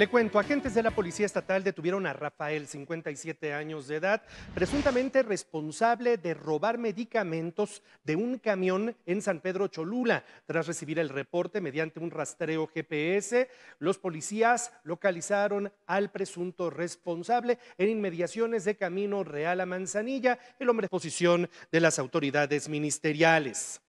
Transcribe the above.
Le cuento, agentes de la Policía Estatal detuvieron a Rafael, 57 años de edad, presuntamente responsable de robar medicamentos de un camión en San Pedro Cholula. Tras recibir el reporte mediante un rastreo GPS, los policías localizaron al presunto responsable en inmediaciones de Camino Real a Manzanilla, el hombre de posición de las autoridades ministeriales.